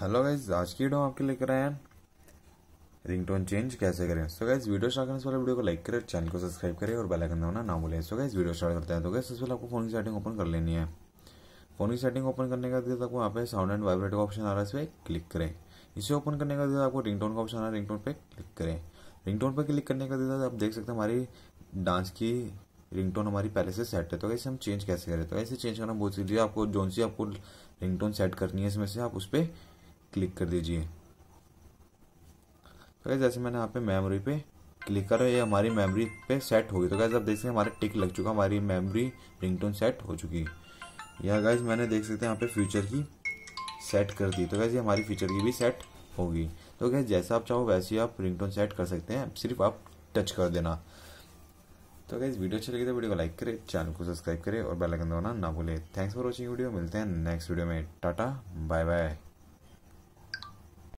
hello guys आज की video आपके लेकर आए हैं रिंगटोन चेंज कैसे करें सो गाइज वीडियो स्टार्ट करने से पहले वीडियो को लाइक करें चैनल को सब्सक्राइब करें और बेल आइकन दबाना ना भूलें सो गाइज वीडियो स्टार्ट करते हैं तो गाइज सबसे आपको फोन की सेटिंग ओपन कर लेनी है फोन की सेटिंग ओपन करने का दिया आपको यहाँ पे साउंड एंड वाइब्रेट का ऑप्शन आ रहा है इस पर क्लिक करें इसे ओपन करने का दिया आपको टोन का ऑप्शन आ रहा है टोन पे क्लिक करें टोन पे क्लिक करने का दिया आप देख सकते हैं हमारी डांस की रिंगटोन हमारी पहले से सेट है तो कैसे हम चेंज कैसे करें तो ऐसे चेंज करना बहुत जरूरी है आपको जोन सी आपको रिंगटोन सेट करनी है इसमें से आप उस पर क्लिक कर दीजिए तो गैस जैसे मैंने यहाँ पे मेमोरी पे क्लिक करो ये हमारी मेमोरी पे सेट होगी तो गैस आप देख सकते हैं हमारा टिक लग चुका हमारी मेमोरी रिंगटोन सेट हो चुकी या गैस मैंने देख सकते हैं यहाँ पे फ्यूचर की सेट कर दी तो वैसे हमारी फ्यूचर की भी सेट होगी तो गैस जैसा आप चाहो वैसे ही आप रिंगटोन सेट कर सकते हैं सिर्फ आप टच कर देना तो गैस वीडियो अच्छी लगी तो वीडियो को लाइक करें चैनल को सब्सक्राइब करें और बेल आइकन दबाना ना भूलें थैंक्स फॉर वॉचिंग वीडियो मिलते हैं नेक्स्ट वीडियो में टाटा बाय बाय